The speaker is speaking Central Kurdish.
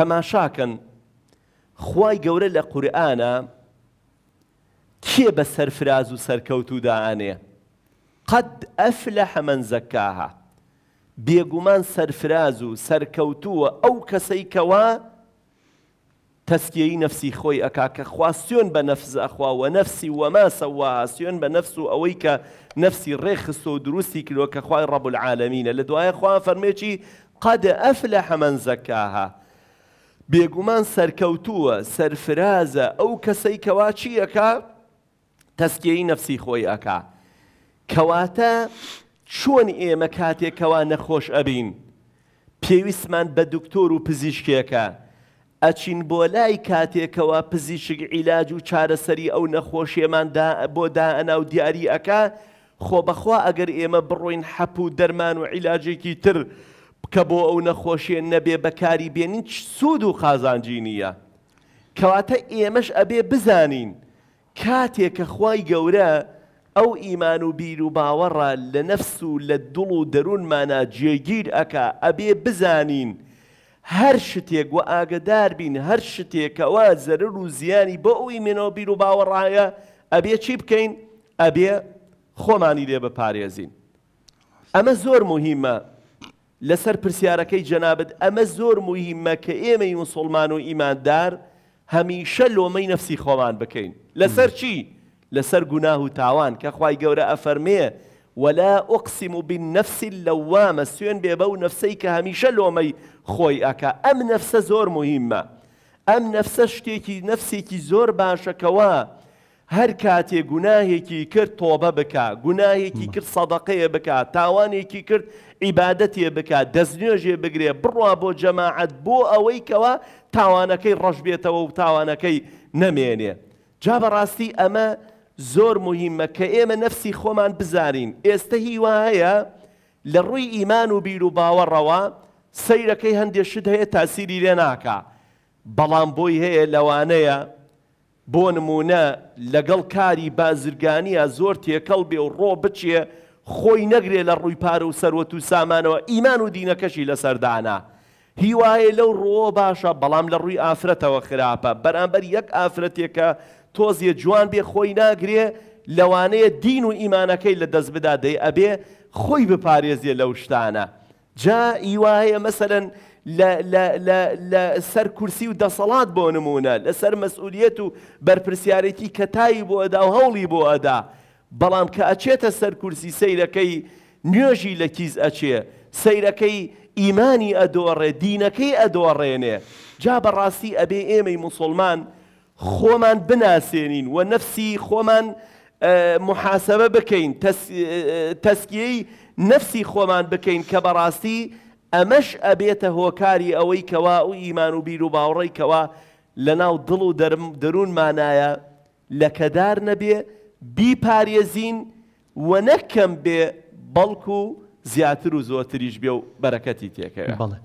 تەماشاکەن خی گەورە لە قورآانە کێ بە سەرفراز و سەرکەوت و داعاانێ قەت ئەفلە هەمەەن زەکاها بێگومان سەرفراز و سەرکەوتووە ئەو کەسەی کەوا تەسکیەی نەفسی خۆی ئەکا کە خواستیۆن بە نەفز ئەخوا و نەفسی وەماسەوا سیۆن بە نەفس و ئەوەی کە نەفسی ڕێخست و دروستی کلۆ خوای ڕەبول العالمینە لە دوایە خوا فەرمێکی قەد ئەفلە هەمەەن زەکاها بێگومان سەرکەوتووە سەرفرازە ئەو کەسەی کەوا چیەکە تەسکیی نەفسی خۆی ئەکا کەواتە چۆن ئێمە کاتێکەوە نەخۆش ئەبین پێویستمان بە دکتۆر و پزیشکێکە ئەچین بۆ لای کاتێکەوە پزیشک عیلاج و چارەسەری ئەو نەخۆشیێمان بۆ دائەنا و دیاری ئەکا خۆ بەخوا ئەگەر ئێمە بڕۆین حەپ و دەرمان و عیلاجێکی تر کە بۆ ئەو نەخۆشیە نەبێ بەکاری بێنین سوود و قازانجی نییە کەواتە ئێمەش ئەبێ بزانین کاتێک کە خی گەورە ئەو ئیمان و بیر و باوەڕە لە نەفس و لە دڵ و دەروونمانە جێگیر ئەکا ئەبێ بزانین هەر شتێک و ئاگدار بین هەر شتێکەوە زەرر و زیانی بۆ ئەوی منەوە بیر و باوەڕایە ئەبێ چی بکەین ئەبێ خۆمانی لێ بەپارێزین ئەمە زۆر مهمە لەسەر پرسیارەکەی جەنابەت ئەمە زۆر موهیممە کە ئێمەی مسلمان و ئیماندار هەمیشە لۆمەی نەفسی خۆمان بکەین لەسەر چی لەسەر گوناه و تاوان کە خی گەورە ئەفەرمێ ولا ئۆقسیم بین نەفسی لەوامە سوێن بێ بە و نەفسەی کە هەمیشە لۆمەی خۆی ئەکا ئەم نەفسە زۆر موهیممە ئەم نەفسە شتێکی نەفسێکی زۆر باشەکەەوە هەر کاتێ گوناهێکی کرد تۆبە بکە گوناهێکی کرد سەدەقەیە بکە تاوانێکی کرد عیبادەتێ بکە دەستنوێژێ بگرێ بڕوا بۆ جەماعەت بۆ ئەوەی کەوە تاوانەکەی ڕەش بێتەوە و تاوانەکەی نەمێنێ جا بەڕاستی ئەمە زۆر مهمە کە ئێمە نەفسی خۆمان بزارین ئێستا هیواهەیە لە ڕووی ئیمان و بیر و باوەڕەوە سەیرەکەی هەندێشت هەیە تاسیری لێ ناکە بەڵام بۆی هەیە لەوانەیە بۆ نمونە لەگەڵ کاری بازرگانیە زۆر تێکەڵ بێ و ڕۆ بچێ خۆی نەگرێ لە ڕووی پارە و سەروەت و سامانەوە ئیمان و دینەکەشی لە سەردانە. هیوایە لەو ڕۆ باشە بەڵام لە ڕووی ئافرەتەوە خراپە بەرامبەر یەک ئافرەتێکە تۆزیە جوان بێ خۆی ناگرێ لەوانەیە دین و ئیمانەکەی لە دەست بدادەی ئەبێ خۆی بپارێزیە لەو شتانە. جا ئیواهەیە مەسەرەن لەسەر کورسی و دەسەڵات بۆ نمونە لەسەر مەسئولیت و بەرپرسیارەتی کەتایی بۆ ئەدا و هەوڵی بۆ ئەدا بەڵام کە ئەچێتە سەر کورسی سیرەکەی نوێژی لە کیز ئەچێ سیرەکەی ئیمانی ئەدۆڕێ دینەکەی ئەدۆڕێنێ جا بەڕاستی ئەبێ ئێمەی مسلمان خۆمان بناسێنین و نەفسی خۆمان محاسبە بکەین تەسکیەی نفسی خۆمان بکەین کە بەڕاستی ئەمەش ئەبێتە هۆکاری ئەوەی کەوا و ئیمان و بیر و باوڕی کەوا لە ناو دڵ و دەروون مانایە لەکەدار نەبێ بیپارێزین و نەکەم بێ بەڵکو و زیاتر و زۆتریش بێ و بەرەکەتی تێکەوێ بەڵێ.